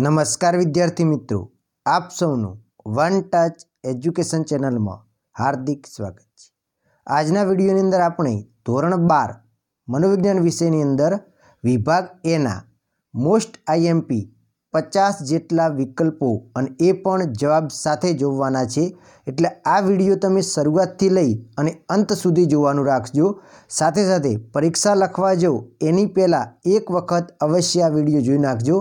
નમસ્કાર વિદ્યાર્થી મિત્રો આપ સૌનું વન ટચ એજ્યુકેશન ચેનલમાં હાર્દિક સ્વાગત છે આજના વિડીયોની અંદર આપણે ધોરણ બાર મનોવિજ્ઞાન વિષયની અંદર વિભાગ એના મોસ્ટ આઈએમપી પચાસ જેટલા વિકલ્પો અને એ પણ જવાબ સાથે જોવાના છે એટલે આ વિડીયો તમે શરૂઆતથી લઈ અને અંત સુધી જોવાનું રાખજો સાથે સાથે પરીક્ષા લખવા જાઓ એની પહેલાં એક વખત અવશ્ય આ વિડીયો જોઈ નાખજો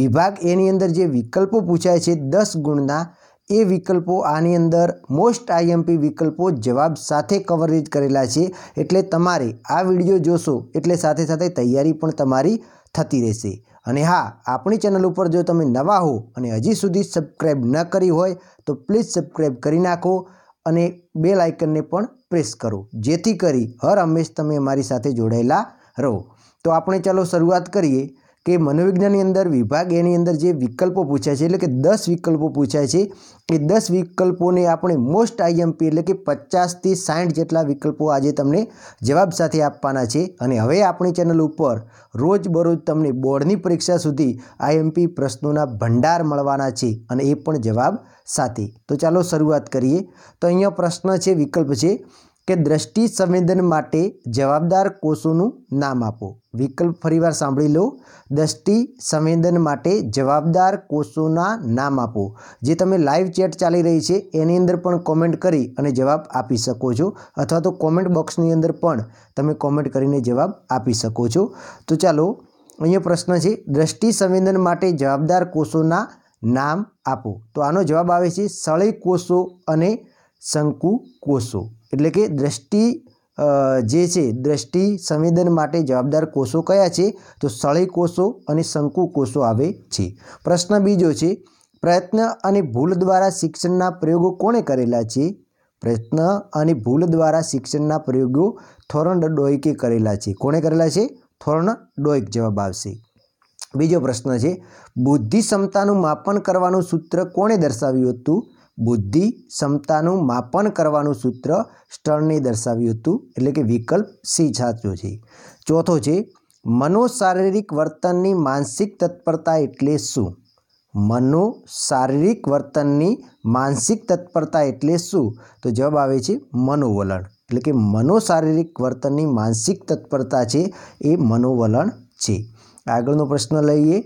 વિભાગ એની અંદર જે વિકલ્પો પૂછાય છે દસ ગુણના એ વિકલ્પો આની અંદર મોસ્ટ આઈએમપી વિકલ્પો જવાબ સાથે કવરેજ કરેલા છે એટલે તમારે આ વિડીયો જોશો એટલે સાથે સાથે તૈયારી પણ તમારી થતી રહેશે અને હા આપણી ચેનલ ઉપર જો તમે નવા હો અને હજી સુધી સબસ્ક્રાઈબ ન કરી હોય તો પ્લીઝ સબસ્ક્રાઈબ કરી નાખો અને બે લાઇકનને પણ પ્રેસ કરો જેથી કરી હર હંમેશ તમે અમારી સાથે જોડાયેલા રહો તો આપણે ચાલો શરૂઆત કરીએ કે મનોવિજ્ઞાનની અંદર વિભાગ એની અંદર જે વિકલ્પો પૂછાય છે એટલે કે દસ વિકલ્પો પૂછાય છે એ દસ વિકલ્પોને આપણે મોસ્ટ આઈએમપી એટલે કે પચાસથી સાઠ જેટલા વિકલ્પો આજે તમને જવાબ સાથે આપવાના છે અને હવે આપણી ચેનલ ઉપર રોજબરોજ તમને બોર્ડની પરીક્ષા સુધી આઈએમપી પ્રશ્નોના ભંડાર મળવાના છે અને એ પણ જવાબ સાથે તો ચાલો શરૂઆત કરીએ તો અહીંયા પ્રશ્ન છે વિકલ્પ છે કે દ્રષ્ટિ સંવેદન માટે જવાબદાર કોષોનું નામ આપો વિકલ્પ ફરીવાર સાંભળી લો દ્રષ્ટિ સંવેદન માટે જવાબદાર કોષોના નામ આપો જે તમે લાઈવ ચેટ ચાલી રહી છે એની અંદર પણ કોમેન્ટ કરી અને જવાબ આપી શકો છો અથવા તો કોમેન્ટ બોક્સની અંદર પણ તમે કોમેન્ટ કરીને જવાબ આપી શકો છો તો ચાલો અહીંયા પ્રશ્ન છે દ્રષ્ટિ સંવેદન માટે જવાબદાર કોષોના નામ આપો તો આનો જવાબ આવે છે સળી કોષો અને શંકુ કોષો એટલે કે દ્રષ્ટિ જે છે દ્રષ્ટિ સંવેદન માટે જવાબદાર કોષો કયા છે તો સળી કોષો અને શંકુ કોષો આવે છે પ્રશ્ન બીજો છે પ્રયત્ન અને ભૂલ દ્વારા શિક્ષણના પ્રયોગો કોણે કરેલા છે પ્રયત્ન અને ભૂલ દ્વારા શિક્ષણના પ્રયોગો થોર્ન ડોઇકે કરેલા છે કોણે કરેલા છે થોર્ન ડોઇક જવાબ આવશે બીજો પ્રશ્ન છે બુદ્ધિ ક્ષમતાનું માપન કરવાનું સૂત્ર કોણે દર્શાવ્યું હતું બુદ્ધિ ક્ષમતાનું માપન કરવાનું સૂત્ર સ્ટર્ને દર્શાવ્યું હતું એટલે કે વિકલ્પ સી સાચો છે ચોથો છે મનોશારીરિક વર્તનની માનસિક તત્પરતા એટલે શું મનો શારીરિક વર્તનની માનસિક તત્પરતા એટલે શું તો જવાબ આવે છે મનોવલણ એટલે કે મનોશારીરિક વર્તનની માનસિક તત્પરતા છે એ મનોવલણ છે આગળનો પ્રશ્ન લઈએ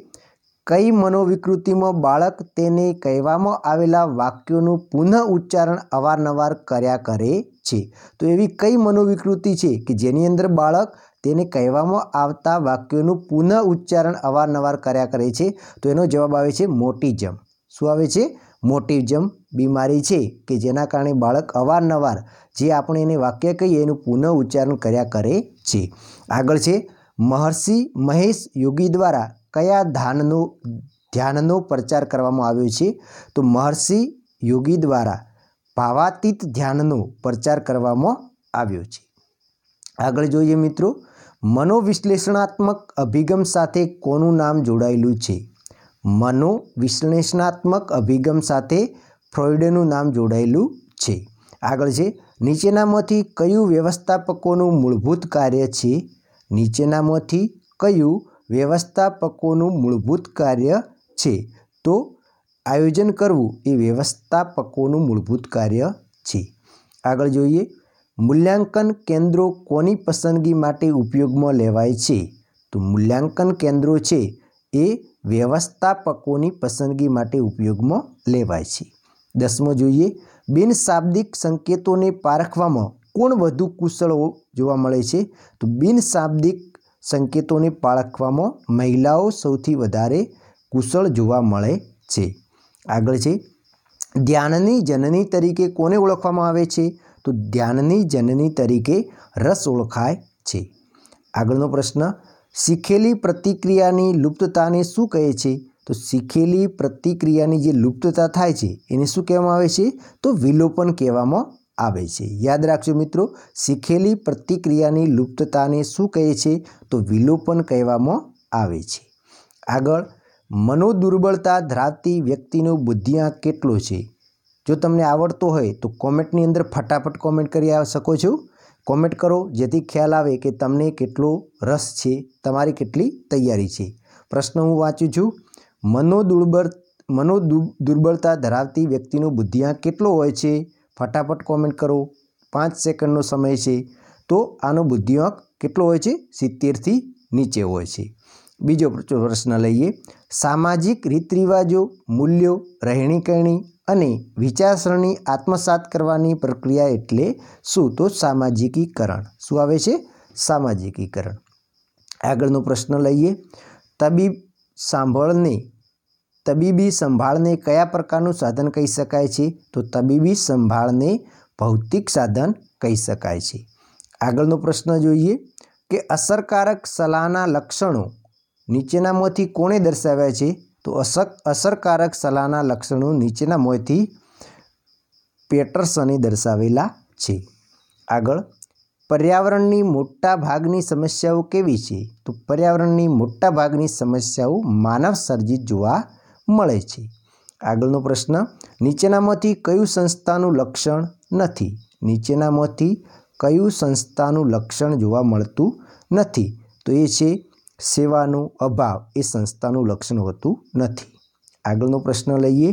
કઈ મનોવિકૃતિમાં બાળક તેને કહેવામાં આવેલા વાક્યોનું પુનઃ ઉચ્ચારણ અવારનવાર કર્યા કરે છે તો એવી કઈ મનોવિકૃતિ છે કે જેની અંદર બાળક તેને કહેવામાં આવતા વાક્યોનું પુનઃ ઉચ્ચારણ અવારનવાર કર્યા કરે છે તો એનો જવાબ આવે છે મોટિઝમ શું આવે છે મોટીજમ બીમારી છે કે જેના કારણે બાળક અવારનવાર જે આપણે એને વાક્ય કહીએ એનું પુનઃ ઉચ્ચારણ કર્યા કરે છે આગળ છે મહર્ષિ મહેશ યોગી દ્વારા કયા ધાનનું ધ્યાનનો પ્રચાર કરવામાં આવ્યો છે તો મહર્ષિ યોગી દ્વારા ભાવાતીત ધ્યાનનો પ્રચાર કરવામાં આવ્યો છે આગળ જોઈએ મિત્રો મનોવિશ્લેષણાત્મક અભિગમ સાથે કોનું નામ જોડાયેલું છે મનોવિશ્લેષણાત્મક અભિગમ સાથે ફ્રોઈડનું નામ જોડાયેલું છે આગળ છે નીચેનામાંથી કયું વ્યવસ્થાપકોનું મૂળભૂત કાર્ય છે નીચેનામાંથી કયું વ્યવસ્થાપકોનું મૂળભૂત કાર્ય છે તો આયોજન કરવું એ વ્યવસ્થાપકોનું મૂળભૂત કાર્ય છે આગળ જોઈએ મૂલ્યાંકન કેન્દ્રો કોની પસંદગી માટે ઉપયોગમાં લેવાય છે તો મૂલ્યાંકન કેન્દ્રો છે એ વ્યવસ્થાપકોની પસંદગી માટે ઉપયોગમાં લેવાય છે દસમો જોઈએ બિનશાબ્દિક સંકેતોને પારખવામાં કોણ વધુ કુશળ જોવા મળે છે તો બિનશાબ્દિક સંકેતોને પાળખવામાં મહિલાઓ સૌથી વધારે કુશળ જોવા મળે છે આગળ છે ધ્યાનની જનની તરીકે કોને ઓળખવામાં આવે છે તો ધ્યાનની જનની તરીકે રસ ઓળખાય છે આગળનો પ્રશ્ન શીખેલી પ્રતિક્રિયાની લુપ્તતાને શું કહે છે તો શીખેલી પ્રતિક્રિયાની જે લુપ્તતા થાય છે એને શું કહેવામાં આવે છે તો વિલોપન કહેવામાં આવે છે યાદ રાખજો મિત્રો શીખેલી પ્રતિક્રિયાની લુપ્તતાને શું કહે છે તો વિલોપન કહેવામાં આવે છે આગળ મનોદુર્બળતા ધરાવતી વ્યક્તિનો બુદ્ધિઆંક કેટલો છે જો તમને આવડતો હોય તો કોમેન્ટની અંદર ફટાફટ કોમેન્ટ કરી આવી શકો છો કોમેન્ટ કરો જેથી ખ્યાલ આવે કે તમને કેટલો રસ છે તમારી કેટલી તૈયારી છે પ્રશ્ન હું વાંચું છું મનોદુર્બળ દુર્બળતા ધરાવતી વ્યક્તિનો બુદ્ધિઆંક કેટલો હોય છે ફટાફટ કોમેન્ટ કરો પાંચ સેકન્ડનો સમય છે તો આનો બુદ્ધિઆંક કેટલો હોય છે સિત્તેરથી નીચે હોય છે બીજો પ્રશ્ન લઈએ સામાજિક રીત રિવાજો મૂલ્યો રહેણી કહેણી અને વિચારસરણી આત્મસાત કરવાની પ્રક્રિયા એટલે શું તો સામાજિકીકરણ શું આવે છે સામાજિકીકરણ આગળનો પ્રશ્ન લઈએ તબીબ સાંભળને તબીબી સંભાળને કયા પ્રકારનું સાધન કહી શકાય છે તો તબીબી સંભાળને ભૌતિક સાધન કહી શકાય છે આગળનો પ્રશ્ન જોઈએ કે અસરકારક સલાહના લક્ષણો નીચેનામાંથી કોણે દર્શાવ્યા છે તો અસક અસરકારક સલાહના લક્ષણો નીચેનામાંથી પેટર્સને દર્શાવેલા છે આગળ પર્યાવરણની મોટા ભાગની સમસ્યાઓ કેવી છે તો પર્યાવરણની મોટા ભાગની સમસ્યાઓ માનવ સર્જિત જોવા મળે છે આગળનો પ્રશ્ન નીચેનામાંથી કયું સંસ્થાનું લક્ષણ નથી નીચેનામાંથી કયું સંસ્થાનું લક્ષણ જોવા મળતું નથી તો એ છે સેવાનો અભાવ એ સંસ્થાનું લક્ષણ હોતું નથી આગળનો પ્રશ્ન લઈએ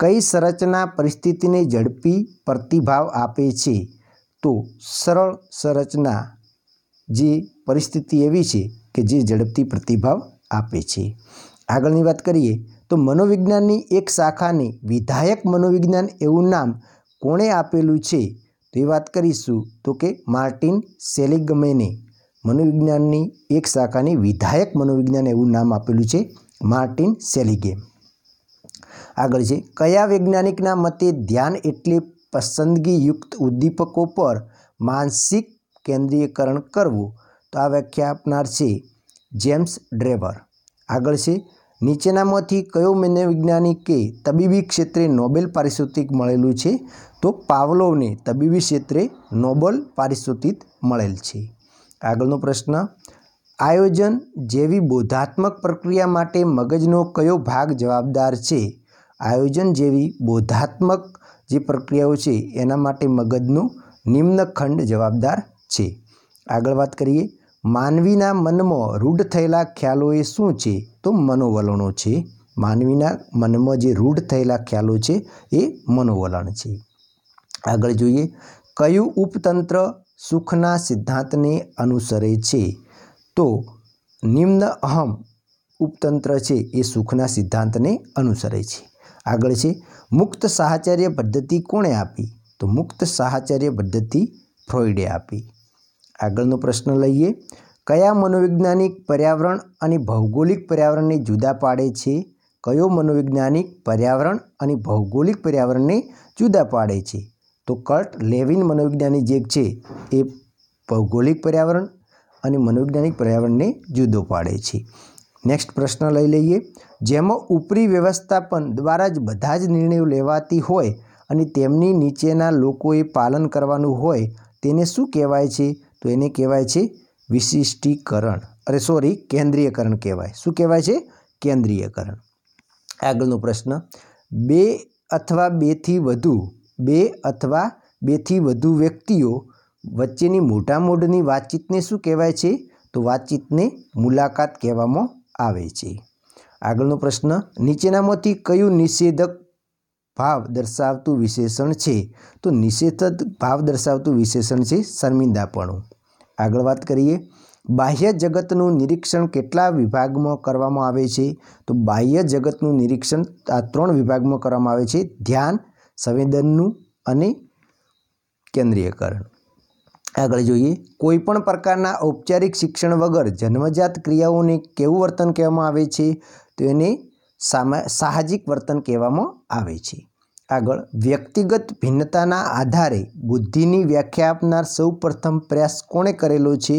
કઈ સંરચના પરિસ્થિતિને ઝડપી પ્રતિભાવ આપે છે તો સરળ સંરચના જે પરિસ્થિતિ એવી છે કે જે ઝડપથી પ્રતિભાવ આપે છે આગળની વાત કરીએ તો મનોવિજ્ઞાનની એક શાખાને વિધાયક મનોવિજ્ઞાન એવું નામ કોણે આપેલું છે તો એ વાત કરીશું તો કે માર્ટિન સેલિગમેને મનોવિજ્ઞાનની એક શાખાને વિધાયક મનોવિજ્ઞાન એવું નામ આપેલું છે માર્ટિન સેલિગે આગળ છે કયા વૈજ્ઞાનિકના મતે ધ્યાન એટલે પસંદગીયુક્ત ઉદ્દીપકો પર માનસિક કેન્દ્રીયકરણ કરવું તો આ વ્યાખ્યા આપનાર છે જેમ્સ ડ્રેવર આગળ છે નીચેનામાંથી કયો મનોવૈજ્ઞાનિક કે તબીબી ક્ષેત્રે નોબેલ પારિતોષિક મળેલું છે તો પાવલોવને તબીબી ક્ષેત્રે નોબેલ પારિતોષિક મળેલ છે આગળનો પ્રશ્ન આયોજન જેવી બોધાત્મક પ્રક્રિયા માટે મગજનો કયો ભાગ જવાબદાર છે આયોજન જેવી બોધાત્મક જે પ્રક્રિયાઓ છે એના માટે મગજનું ખંડ જવાબદાર છે આગળ વાત કરીએ માનવીના મનમાં રૂઢ થયેલા ખ્યાલો એ શું છે તો મનોવલણો છે માનવીના મનમાં જે રૂઢ થયેલા ખ્યાલો છે એ મનોવલણ છે આગળ જોઈએ કયું ઉપતંત્ર સુખના સિદ્ધાંતને અનુસરે છે તો નિમ્ન અહમ ઉપતંત્ર છે એ સુખના સિદ્ધાંતને અનુસરે છે આગળ છે મુક્ત સાહચર્ય પદ્ધતિ કોણે આપી તો મુક્ત સાહચર્ય પદ્ધતિ ફ્રોઈડે આપી આગળનો પ્રશ્ન લઈએ કયા મનોવૈજ્ઞાનિક પર્યાવરણ અને ભૌગોલિક પર્યાવરણને જુદા પાડે છે કયો મનોવૈજ્ઞાનિક પર્યાવરણ અને ભૌગોલિક પર્યાવરણને જુદા પાડે છે તો કર્ટ લેવિન મનોવૈજ્ઞાનિક જે છે એ ભૌગોલિક પર્યાવરણ અને મનોવૈજ્ઞાનિક પર્યાવરણને જુદો પાડે છે નેક્સ્ટ પ્રશ્ન લઈ લઈએ જેમાં ઉપરી વ્યવસ્થાપન દ્વારા જ બધા જ નિર્ણયો લેવાતી હોય અને તેમની નીચેના લોકોએ પાલન કરવાનું હોય તેને શું કહેવાય છે તો એને કહેવાય છે વિશિષ્ટીકરણ અરે સોરી કેન્દ્રીયકરણ કહેવાય શું કહેવાય છે કેન્દ્રીયકરણ આગળનો પ્રશ્ન બે અથવા બેથી વધુ બે અથવા બેથી વધુ વ્યક્તિઓ વચ્ચેની મોઢની વાતચીતને શું કહેવાય છે તો વાતચીતને મુલાકાત કહેવામાં આવે છે આગળનો પ્રશ્ન નીચેનામાંથી કયું નિષેધક ભાવ દર્શાવતું વિશેષણ છે તો નિષેધક ભાવ દર્શાવતું વિશેષણ છે શર્મિંદાપણું આગળ વાત કરીએ બાહ્ય જગતનું નિરીક્ષણ કેટલા વિભાગમાં કરવામાં આવે છે તો બાહ્ય જગતનું નિરીક્ષણ આ ત્રણ વિભાગમાં કરવામાં આવે છે ધ્યાન સંવેદનનું અને કેન્દ્રીયકરણ આગળ જોઈએ કોઈપણ પ્રકારના ઔપચારિક શિક્ષણ વગર જન્મજાત ક્રિયાઓને કેવું વર્તન કહેવામાં આવે છે તો એને સાહજિક વર્તન કહેવામાં આવે છે આગળ વ્યક્તિગત ભિન્નતાના આધારે બુદ્ધિની વ્યાખ્યા આપનાર સૌ પ્રથમ પ્રયાસ કોણે કરેલો છે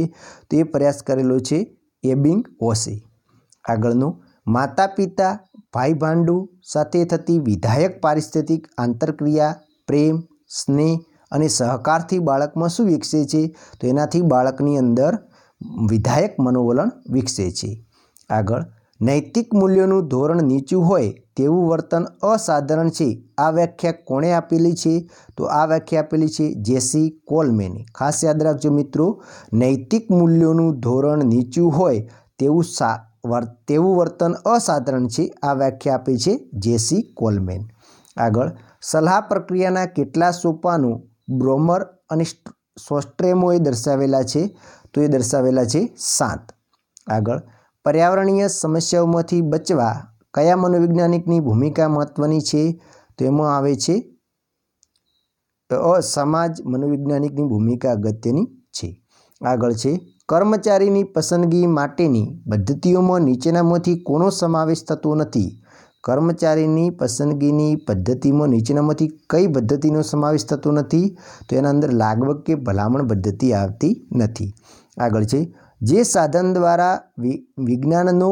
તો એ પ્રયાસ કરેલો છે એબિંગ ઓસે આગળનું માતા પિતા ભાઈ ભાંડુ સાથે થતી વિધાયક પારિસ્થિતિક આંતરક્રિયા પ્રેમ સ્નેહ અને સહકારથી બાળકમાં શું વિકસે છે તો એનાથી બાળકની અંદર વિધાયક મનોવલણ વિકસે છે આગળ નૈતિક મૂલ્યોનું ધોરણ નીચું હોય તેવું વર્તન અસાધારણ છે આ વ્યાખ્યા કોણે આપેલી છે તો આ વ્યાખ્યા આપેલી છે જેસી કોલમેને ખાસ યાદ રાખજો મિત્રો નૈતિક મૂલ્યોનું ધોરણ નીચું હોય તેવું સા તેવું વર્તન અસાધારણ છે આ વ્યાખ્યા આપે છે જેસી કોલમેન આગળ સલાહ પ્રક્રિયાના કેટલા સોપાનું બ્રોમર અને સોસ્ટ્રેમોએ દર્શાવેલા છે તો એ દર્શાવેલા છે સાત આગળ પર્યાવરણીય સમસ્યાઓમાંથી બચવા કયા મનોવૈજ્ઞાનિકની ભૂમિકા મહત્ત્વની છે તો એમાં આવે છે સમાજ મનોવૈજ્ઞાનિકની ભૂમિકા અગત્યની છે આગળ છે કર્મચારીની પસંદગી માટેની પદ્ધતિઓમાં નીચેનામાંથી કોનો સમાવેશ થતો નથી કર્મચારીની પસંદગીની પદ્ધતિમાં નીચેનામાંથી કઈ પદ્ધતિનો સમાવેશ થતો નથી તો એના અંદર લાગવગ કે ભલામણ પદ્ધતિ આવતી નથી આગળ છે જે સાધન દ્વારા વિજ્ઞાનનો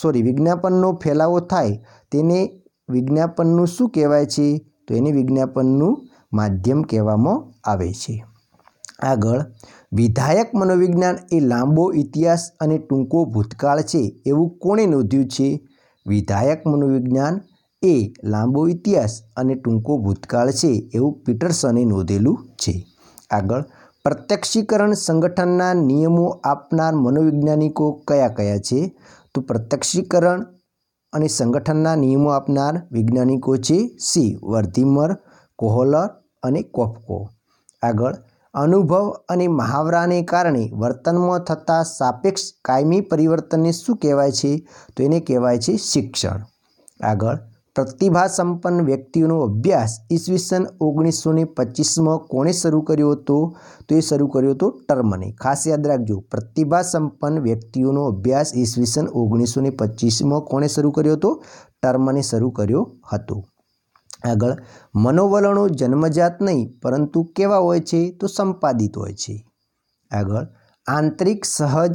સોરી વિજ્ઞાપનનો ફેલાવો થાય તેને વિજ્ઞાપનનું શું કહેવાય છે તો એને વિજ્ઞાપનનું માધ્યમ કહેવામાં આવે છે આગળ વિધાયક મનોવિજ્ઞાન એ લાંબો ઇતિહાસ અને ટૂંકો ભૂતકાળ છે એવું કોણે નોંધ્યું છે વિધાયક મનોવિજ્ઞાન એ લાંબો ઇતિહાસ અને ટૂંકો ભૂતકાળ છે એવું પીટરસને નોંધેલું છે આગળ પ્રત્યક્ષીકરણ સંગઠનના નિયમો આપનાર મનોવૈજ્ઞાનિકો કયા કયા છે તો પ્રત્યક્ષીકરણ અને સંગઠનના નિયમો આપનાર વૈજ્ઞાનિકો છે સી વર્ધિમર કોહોલર અને કોફકો આગળ અનુભવ અને મહાવરાને કારણે વર્તનમાં થતા સાપેક્ષ કાયમી પરિવર્તનને શું કહેવાય છે તો એને કહેવાય છે શિક્ષણ આગળ પ્રતિભા સંપન્ન વ્યક્તિઓનો અભ્યાસ ઈસવીસન ઓગણીસો ને પચીસમાં કોણે શરૂ કર્યો હતો તો એ શરૂ કર્યો હતો ટર્મને ખાસ યાદ રાખજો પ્રતિભા સંપન્ન વ્યક્તિઓનો અભ્યાસ ઈસવીસન ઓગણીસો ને પચીસમાં કોણે શરૂ કર્યો હતો ટર્મને શરૂ કર્યો હતો આગળ મનોવલણો જન્મજાત નહીં પરંતુ કેવા હોય છે તો સંપાદિત હોય છે આગળ આંતરિક સહજ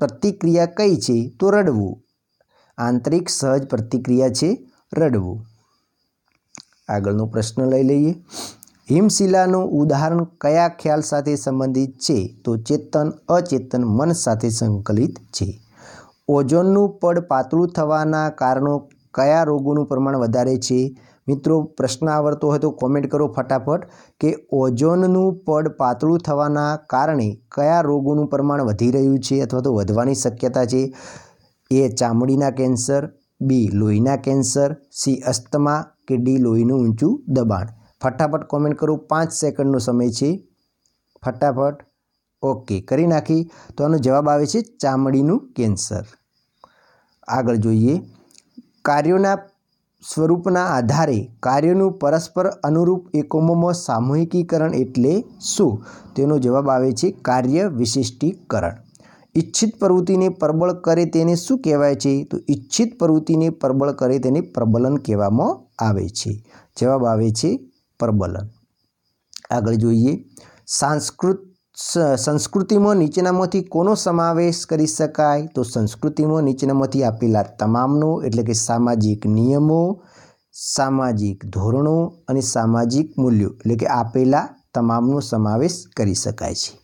પ્રતિક્રિયા કઈ છે તો રડવું આંતરિક સહજ પ્રતિક્રિયા છે રડવું આગળનો પ્રશ્ન લઈ લઈએ હિમશિલાનું ઉદાહરણ કયા ખ્યાલ સાથે સંબંધિત છે તો ચેતન અચેતન મન સાથે સંકલિત છે ઓઝોનનું પડ પાતળું થવાના કારણો કયા રોગોનું પ્રમાણ વધારે છે મિત્રો પ્રશ્ન આવડતો હોય તો કોમેન્ટ કરો ફટાફટ કે ઓઝોનનું પડ પાતળું થવાના કારણે કયા રોગોનું પ્રમાણ વધી રહ્યું છે અથવા તો વધવાની શક્યતા છે એ ચામડીના કેન્સર બી લોહીના કેન્સર સી અસ્તમા કે ડી લોહીનું ઊંચું દબાણ ફટાફટ કોમેન્ટ કરો પાંચ સેકન્ડનો સમય છે ફટાફટ ઓકે કરી નાખી તો આનો જવાબ આવે છે ચામડીનું કેન્સર આગળ જોઈએ કાર્યોના સ્વરૂપના આધારે કાર્યોનું પરસ્પર અનુરૂપ એકમોમાં સામૂહિકીકરણ એટલે શું તેનો જવાબ આવે છે કાર્ય વિશિષ્ટીકરણ ઈચ્છિત પ્રવૃત્તિને પ્રબળ કરે તેને શું કહેવાય છે તો ઈચ્છિત પ્રવૃત્તિને પ્રબળ કરે તેને પ્રબલન કહેવામાં આવે છે જવાબ આવે છે પ્રબલન આગળ જોઈએ સાંસ્કૃત સંસ્કૃતિમાં નીચેનામાંથી કોનો સમાવેશ કરી શકાય તો સંસ્કૃતિમાં નીચેનામાંથી આપેલા તમામનો એટલે કે સામાજિક નિયમો સામાજિક ધોરણો અને સામાજિક મૂલ્યો એટલે કે આપેલા તમામનો સમાવેશ કરી શકાય છે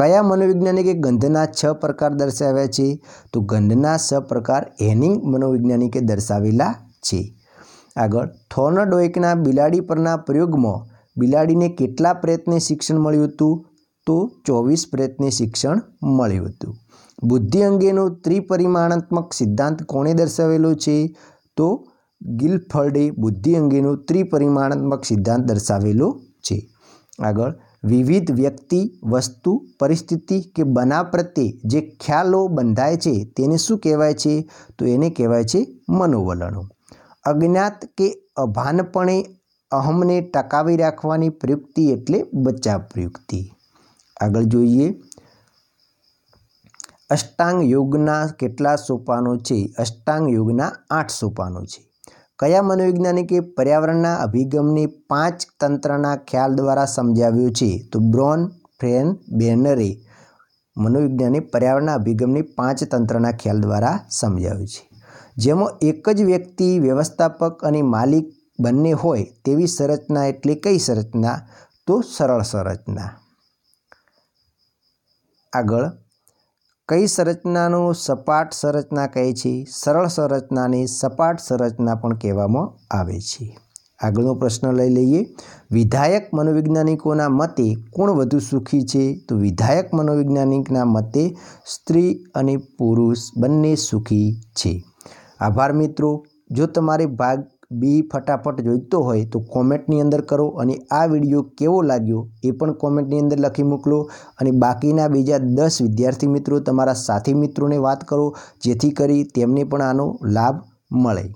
કયા મનોવૈજ્ઞાનિકે ગંધના છ પ્રકાર દર્શાવ્યા છે તો ગંધના છ પ્રકાર હેનિંગ મનોવૈજ્ઞાનિકે દર્શાવેલા છે આગળ થોર્નડોઇકના બિલાડી પરના પ્રયોગમાં બિલાડીને કેટલા પ્રયત્ને શિક્ષણ મળ્યું હતું તો ચોવીસ પ્રયત્ને શિક્ષણ મળ્યું હતું બુદ્ધિ અંગેનો ત્રિપરિમાણાત્મક સિદ્ધાંત કોણે દર્શાવેલો છે તો ગિલફર્ડે બુદ્ધિ અંગેનો ત્રિપરિમાણાત્મક સિદ્ધાંત દર્શાવેલો છે આગળ વિવિધ વ્યક્તિ વસ્તુ પરિસ્થિતિ કે બના પ્રત્યે જે ખ્યાલો બંધાય છે તેને શું કહેવાય છે તો એને કહેવાય છે મનોવલણો અજ્ઞાત કે અભાનપણે અહમને ટકાવી રાખવાની પ્રયુક્તિ એટલે બચાવ પ્રયુક્તિ આગળ જોઈએ અષ્ટાંગ યોગના કેટલા સોપાનો છે અષ્ટાંગ યોગના આઠ સોપાનો છે કયા મનોવૈજ્ઞાનિકે પર્યાવરણના અભિગમની પાંચ તંત્રના ખ્યાલ દ્વારા સમજાવ્યું છે તો બ્રોન ફ્રેન બેનરે મનોવિજ્ઞાની પર્યાવરણના અભિગમની પાંચ તંત્રના ખ્યાલ દ્વારા સમજાવ્યું છે જેમાં એક જ વ્યક્તિ વ્યવસ્થાપક અને માલિક બંને હોય તેવી સંરચના એટલે કઈ સંરચના તો સરળ સંરચના આગળ કઈ સંરચનાનું સપાટ સંરચના કહે છે સરળ સંરચનાની સપાટ સંરચના પણ કહેવામાં આવે છે આગળનો પ્રશ્ન લઈ લઈએ વિધાયક મનોવૈજ્ઞાનિકોના મતે કોણ વધુ સુખી છે તો વિધાયક મનોવૈજ્ઞાનિકના મતે સ્ત્રી અને પુરુષ બંને સુખી છે આભાર મિત્રો જો તમારે ભાગ બી ફટાફટ જોઈતો હોય તો કોમેન્ટની અંદર કરો અને આ વિડીયો કેવો લાગ્યો એ પણ કોમેન્ટની અંદર લખી મોકલો અને બાકીના બીજા દસ વિદ્યાર્થી મિત્રો તમારા સાથી મિત્રોને વાત કરો જેથી કરી તેમને પણ આનો લાભ મળે